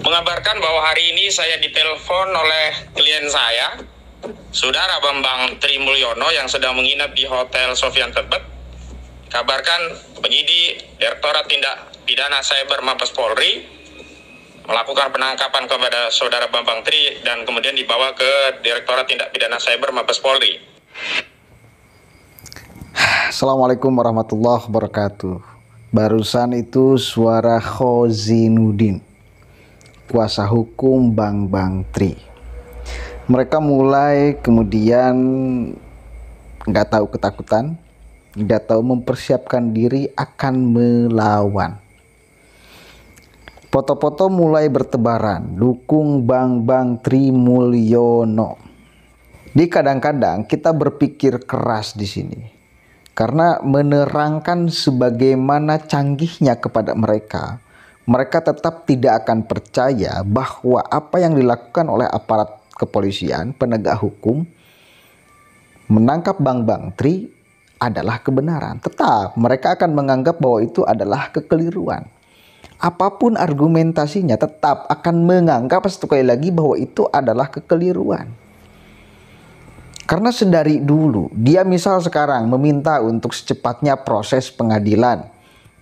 mengabarkan bahwa hari ini saya ditelepon oleh klien saya, Saudara Bambang Trimulyono yang sedang menginap di Hotel Sofian Tebet. Kabarkan penyidik Direktorat Tindak Pidana Cyber Mabes Polri melakukan penangkapan kepada Saudara Bambang Tri dan kemudian dibawa ke Direktorat Tindak Pidana Cyber Mabes Polri. Assalamualaikum warahmatullahi wabarakatuh. Barusan itu suara Khozinudin kuasa hukum Bang Bang Tri. Mereka mulai kemudian nggak tahu ketakutan, nggak tahu mempersiapkan diri akan melawan. Foto-foto mulai bertebaran, dukung Bang Bang Tri Mulyono. Di kadang-kadang kita berpikir keras di sini. Karena menerangkan sebagaimana canggihnya kepada mereka, mereka tetap tidak akan percaya bahwa apa yang dilakukan oleh aparat kepolisian, penegak hukum menangkap Bang Bang Tri adalah kebenaran. Tetap mereka akan menganggap bahwa itu adalah kekeliruan. Apapun argumentasinya tetap akan menganggap sekali lagi bahwa itu adalah kekeliruan. Karena sedari dulu dia misal sekarang meminta untuk secepatnya proses pengadilan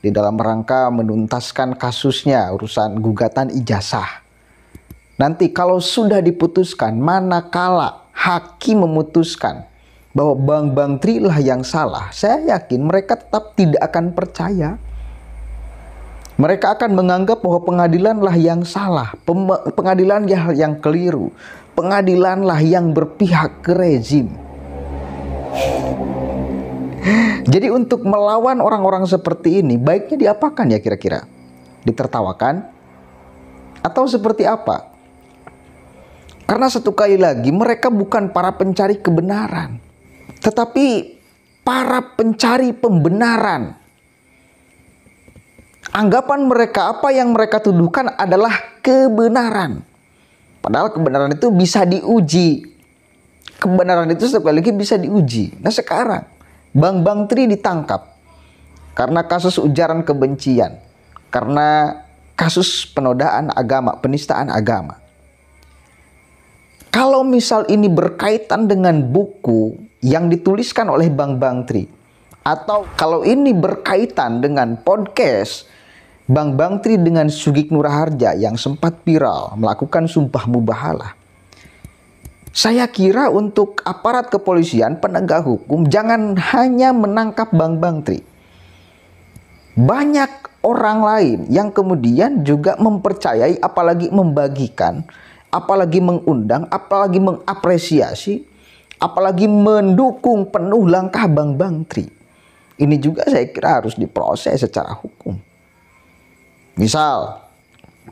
di dalam rangka menuntaskan kasusnya urusan gugatan ijazah. Nanti kalau sudah diputuskan, manakala hakim memutuskan bahwa Bang Bang Tri lah yang salah, saya yakin mereka tetap tidak akan percaya. Mereka akan menganggap bahwa pengadilanlah yang salah, pengadilan yang keliru, pengadilanlah yang berpihak ke rezim. Jadi untuk melawan orang-orang seperti ini, baiknya diapakan ya kira-kira? Ditertawakan? Atau seperti apa? Karena satu kali lagi mereka bukan para pencari kebenaran. Tetapi para pencari pembenaran. Anggapan mereka apa yang mereka tuduhkan adalah kebenaran. Padahal kebenaran itu bisa diuji. Kebenaran itu setiap kali lagi bisa diuji. Nah sekarang Bang Bang Tri ditangkap karena kasus ujaran kebencian, karena kasus penodaan agama, penistaan agama. Kalau misal ini berkaitan dengan buku yang dituliskan oleh Bang Bang Tri, atau kalau ini berkaitan dengan podcast Bang Bang Tri dengan Sugik Nuraharja yang sempat viral melakukan sumpah mubahalah, saya kira untuk aparat kepolisian, penegak hukum, jangan hanya menangkap Bang Bang Tri. Banyak orang lain yang kemudian juga mempercayai, apalagi membagikan, apalagi mengundang, apalagi mengapresiasi, apalagi mendukung penuh langkah Bang Bang Tri. Ini juga saya kira harus diproses secara hukum. Misal,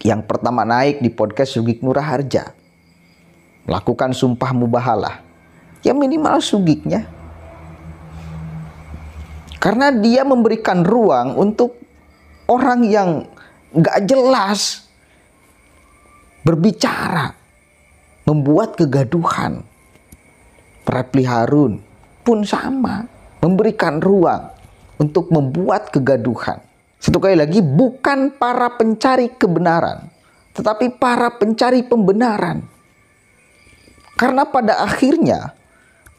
yang pertama naik di podcast Sugik Nuraharja. Lakukan sumpah mubahalah. Ya minimal sugiknya. Karena dia memberikan ruang untuk orang yang gak jelas berbicara. Membuat kegaduhan. Repli Harun pun sama. Memberikan ruang untuk membuat kegaduhan. Satu kali lagi, bukan para pencari kebenaran, tetapi para pencari pembenaran. Karena pada akhirnya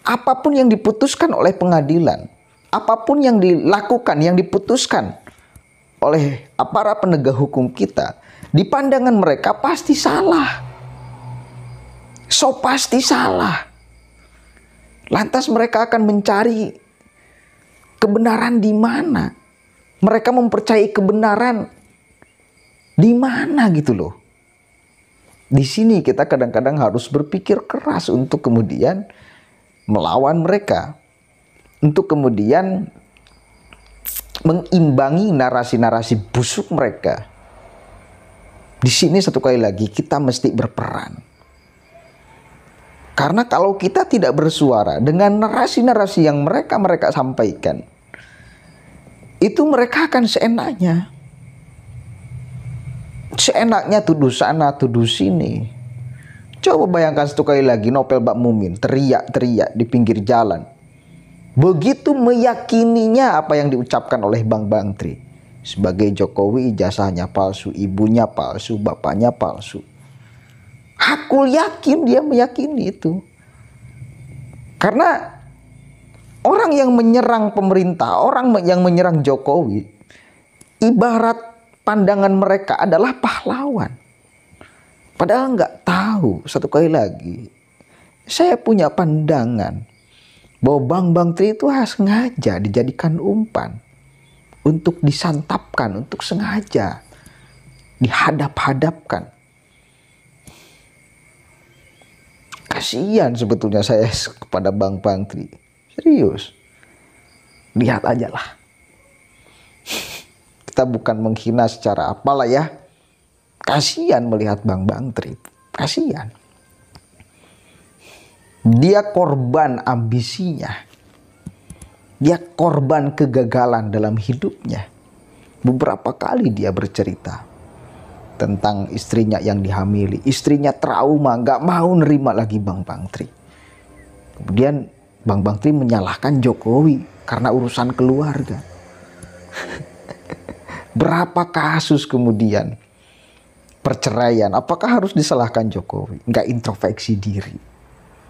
apapun yang diputuskan oleh pengadilan, apapun yang dilakukan, yang diputuskan oleh para penegak hukum kita, di pandangan mereka pasti salah. So pasti salah. Lantas mereka akan mencari kebenaran di mana? Mereka mempercayai kebenaran di mana gitu loh. Di sini kita kadang-kadang harus berpikir keras untuk kemudian melawan mereka. Untuk kemudian mengimbangi narasi-narasi busuk mereka. Di sini satu kali lagi kita mesti berperan. Karena kalau kita tidak bersuara dengan narasi-narasi yang mereka-mereka sampaikan, itu mereka akan seenaknya seenaknya tuduh sana, tuduh sini. Coba bayangkan satu kali lagi novel Mbak Mumin teriak-teriak di pinggir jalan. Begitu meyakininya apa yang diucapkan oleh Bang Bangtri. Sebagai Jokowi ijazahnya palsu, ibunya palsu, bapaknya palsu. Aku yakin dia meyakini itu. Karena orang yang menyerang pemerintah, orang yang menyerang Jokowi, ibarat pandangan mereka adalah pahlawan. Padahal nggak tahu satu kali lagi. Saya punya pandangan bahwa Bang Bang Tri itu sengaja dijadikan umpan untuk disantapkan, untuk sengaja dihadap-hadapkan. Kasihan sebetulnya saya kepada Bang Bang Tri. Serius. Lihat aja lah kita bukan menghina secara apalah ya. Kasihan melihat Bang Bang Tri. Kasihan. Dia korban ambisinya. Dia korban kegagalan dalam hidupnya. Beberapa kali dia bercerita tentang istrinya yang dihamili. Istrinya trauma, nggak mau nerima lagi Bang Bang Tri. Kemudian Bang Bang Tri menyalahkan Jokowi karena urusan keluarga. Berapa kasus kemudian perceraian? Apakah harus disalahkan Jokowi? Nggak introspeksi diri.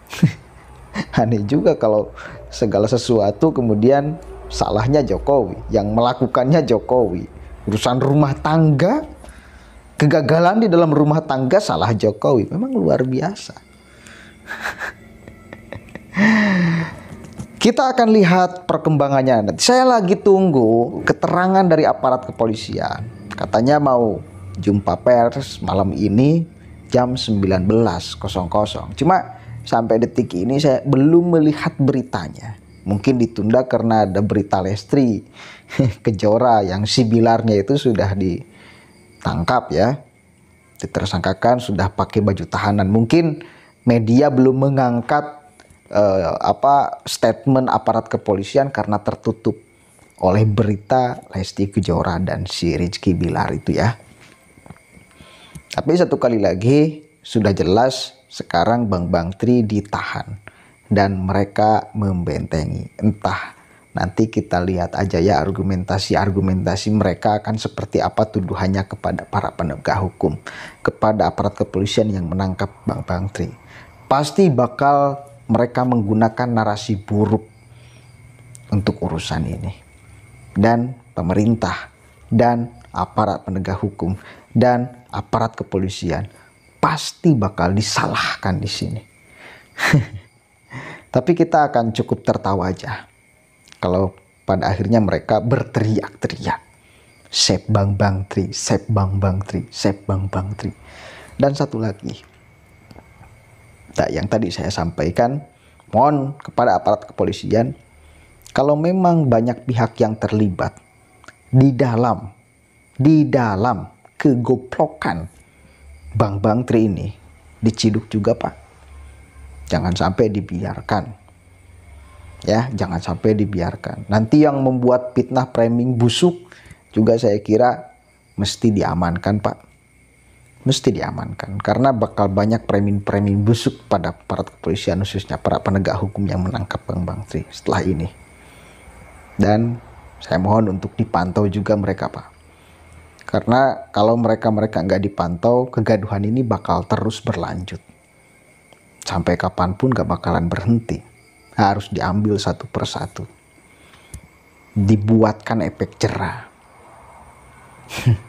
Aneh juga kalau segala sesuatu kemudian salahnya Jokowi, yang melakukannya Jokowi. Urusan rumah tangga, kegagalan di dalam rumah tangga salah Jokowi. Memang luar biasa. Kita akan lihat perkembangannya. Nanti saya lagi tunggu keterangan dari aparat kepolisian. Katanya mau jumpa pers malam ini jam 19.00. Cuma sampai detik ini saya belum melihat beritanya. Mungkin ditunda karena ada berita Lestri Kejora yang si Bilarnya itu sudah ditangkap ya. Ditersangkakan sudah pakai baju tahanan. Mungkin media belum mengangkat uh, apa statement aparat kepolisian karena tertutup oleh berita Lesti Kejora dan si Rizky Bilar itu ya. Tapi satu kali lagi sudah jelas sekarang Bang Bang Tri ditahan dan mereka membentengi. Entah nanti kita lihat aja ya argumentasi-argumentasi mereka akan seperti apa tuduhannya kepada para penegak hukum, kepada aparat kepolisian yang menangkap Bang Bang Tri. Pasti bakal mereka menggunakan narasi buruk untuk urusan ini. Dan pemerintah dan aparat penegak hukum dan aparat kepolisian pasti bakal disalahkan di sini. Tapi kita akan cukup tertawa aja. Kalau pada akhirnya mereka berteriak-teriak. Sep bang bang tri, sep bang bang tri, sep bang bang tri. Dan satu lagi, nah, yang tadi saya sampaikan mohon kepada aparat kepolisian kalau memang banyak pihak yang terlibat di dalam di dalam kegoplokan Bang Bang Tri ini diciduk juga Pak. Jangan sampai dibiarkan. Ya, jangan sampai dibiarkan. Nanti yang membuat fitnah framing busuk juga saya kira mesti diamankan Pak mesti diamankan karena bakal banyak premin-premin busuk pada aparat kepolisian khususnya para penegak hukum yang menangkap Bang Bang Tri setelah ini. Dan saya mohon untuk dipantau juga mereka Pak. Karena kalau mereka-mereka nggak dipantau, kegaduhan ini bakal terus berlanjut. Sampai kapanpun nggak bakalan berhenti. Harus diambil satu persatu. Dibuatkan efek cerah.